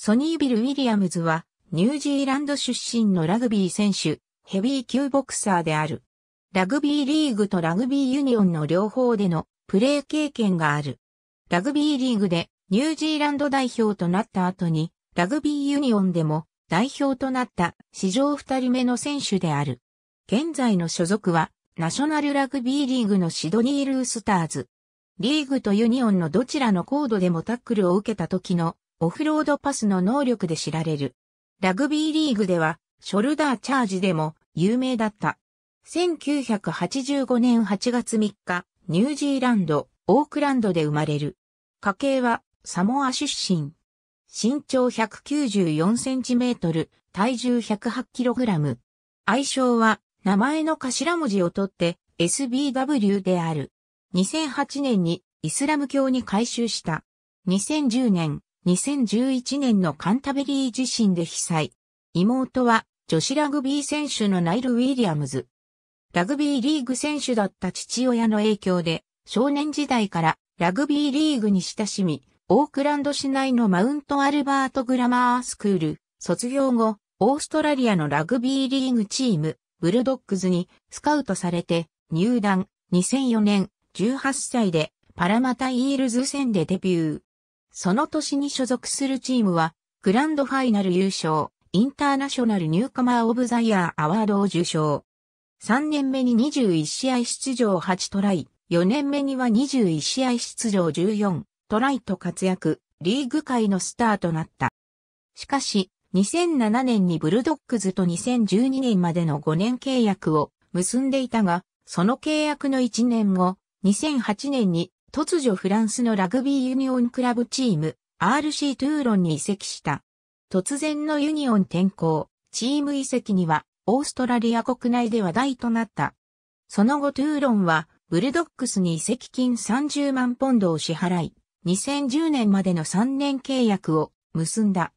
ソニービル・ウィリアムズは、ニュージーランド出身のラグビー選手、ヘビー級ボクサーである。ラグビーリーグとラグビーユニオンの両方でのプレー経験がある。ラグビーリーグでニュージーランド代表となった後に、ラグビーユニオンでも代表となった史上二人目の選手である。現在の所属は、ナショナルラグビーリーグのシドニー・ルースターズ。リーグとユニオンのどちらのコードでもタックルを受けた時のオフロードパスの能力で知られる。ラグビーリーグでは、ショルダーチャージでも有名だった。1985年8月3日、ニュージーランド、オークランドで生まれる。家系は、サモア出身。身長194センチメートル、体重108キログラム。愛称は、名前の頭文字を取って、SBW である。2008年にイスラム教に改修した。2010年、2011年のカンタベリー地震で被災。妹は女子ラグビー選手のナイル・ウィリアムズ。ラグビーリーグ選手だった父親の影響で、少年時代からラグビーリーグに親しみ、オークランド市内のマウントアルバートグラマースクール、卒業後、オーストラリアのラグビーリーグチーム、ブルドッグズにスカウトされて入団2004年18歳でパラマタイールズ戦でデビュー。その年に所属するチームは、グランドファイナル優勝、インターナショナルニューカマーオブザイヤーアワードを受賞。3年目に21試合出場8トライ、4年目には21試合出場14トライと活躍、リーグ界のスターとなった。しかし、2007年にブルドックズと2012年までの5年契約を結んでいたが、その契約の1年後、2008年に突如フランスのラグビーユニオンクラブチーム RC トゥーロンに移籍した。突然のユニオン転校、チーム移籍にはオーストラリア国内で話題となった。その後トゥーロンはブルドックスに移籍金30万ポンドを支払い、2010年までの3年契約を結んだ。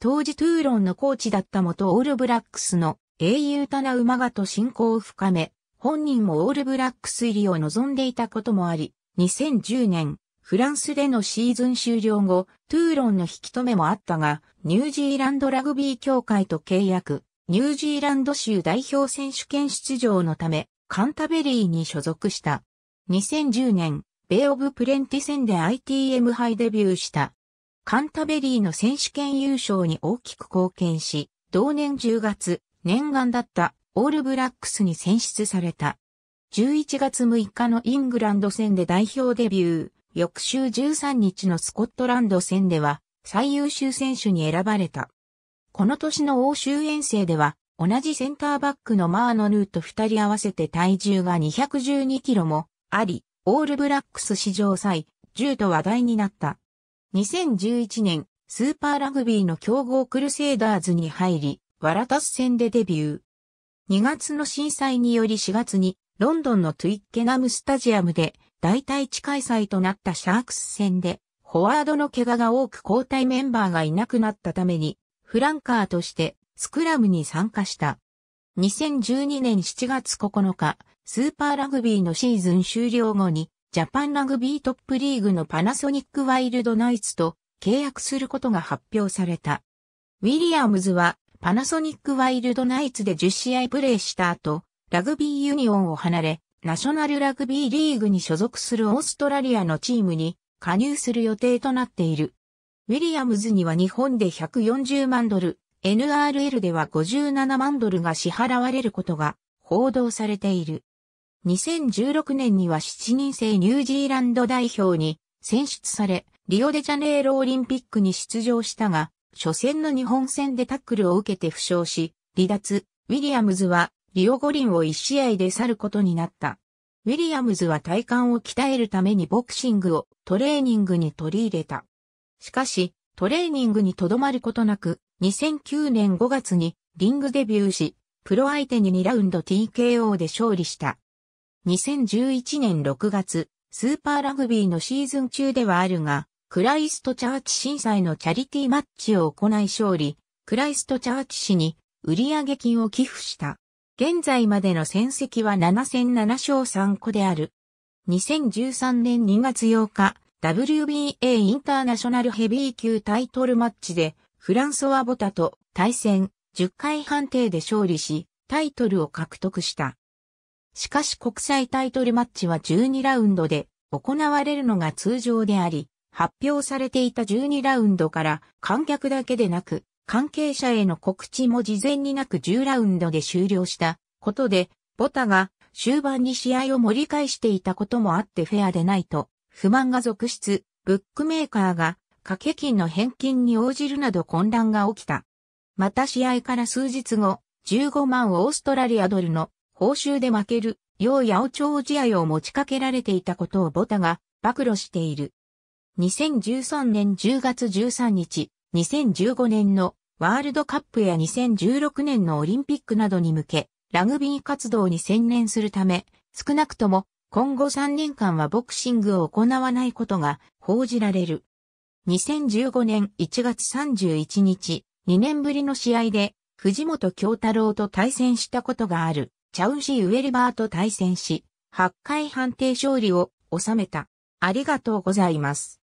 当時トゥーロンのコーチだった元オールブラックスの英雄タナウマガと親交を深め、本人もオールブラックス入りを望んでいたこともあり、2010年、フランスでのシーズン終了後、トゥーロンの引き止めもあったが、ニュージーランドラグビー協会と契約、ニュージーランド州代表選手権出場のため、カンタベリーに所属した。2010年、ベイオブプレンティ戦で ITM 杯デビューした。カンタベリーの選手権優勝に大きく貢献し、同年10月、念願だったオールブラックスに選出された。11月6日のイングランド戦で代表デビュー、翌週13日のスコットランド戦では最優秀選手に選ばれた。この年の欧州遠征では同じセンターバックのマーノヌーと二人合わせて体重が212キロもあり、オールブラックス史上最10と話題になった。2011年、スーパーラグビーの強豪クルセイダーズに入り、ワラタス戦でデビュー。2月の震災により4月にロンドンのトゥイッケナムスタジアムで大体地開催となったシャークス戦で、フォワードの怪我が多く交代メンバーがいなくなったために、フランカーとしてスクラムに参加した。2012年7月9日、スーパーラグビーのシーズン終了後に、ジャパンラグビートップリーグのパナソニックワイルドナイツと契約することが発表された。ウィリアムズはパナソニックワイルドナイツで10試合プレーした後、ラグビーユニオンを離れ、ナショナルラグビーリーグに所属するオーストラリアのチームに加入する予定となっている。ウィリアムズには日本で140万ドル、NRL では57万ドルが支払われることが報道されている。2016年には7人制ニュージーランド代表に選出され、リオデジャネイロオリンピックに出場したが、初戦の日本戦でタックルを受けて負傷し、離脱、ウィリアムズはリオ五輪を一試合で去ることになった。ウィリアムズは体幹を鍛えるためにボクシングをトレーニングに取り入れた。しかし、トレーニングにとどまることなく、2009年5月にリングデビューし、プロ相手に2ラウンド TKO で勝利した。2011年6月、スーパーラグビーのシーズン中ではあるが、クライストチャーチ震災のチャリティーマッチを行い勝利、クライストチャーチ氏に売上金を寄付した。現在までの戦績は7戦7勝3個である。2013年2月8日、WBA インターナショナルヘビー級タイトルマッチで、フランソワ・ボタと対戦、10回判定で勝利し、タイトルを獲得した。しかし国際タイトルマッチは12ラウンドで行われるのが通常であり、発表されていた12ラウンドから観客だけでなく、関係者への告知も事前になく10ラウンドで終了したことで、ボタが終盤に試合を盛り返していたこともあってフェアでないと、不満が続出、ブックメーカーが掛け金の返金に応じるなど混乱が起きた。また試合から数日後、15万オーストラリアドルの報酬で負ける、ようやお。長試合を持ちかけられていたことをボタが暴露している。2013年10月13日、2015年のワールドカップや2016年のオリンピックなどに向け、ラグビー活動に専念するため、少なくとも今後3年間はボクシングを行わないことが報じられる。2015年1月31日、2年ぶりの試合で藤本京太郎と対戦したことがあるチャウシー・ウェルバーと対戦し、8回判定勝利を収めた。ありがとうございます。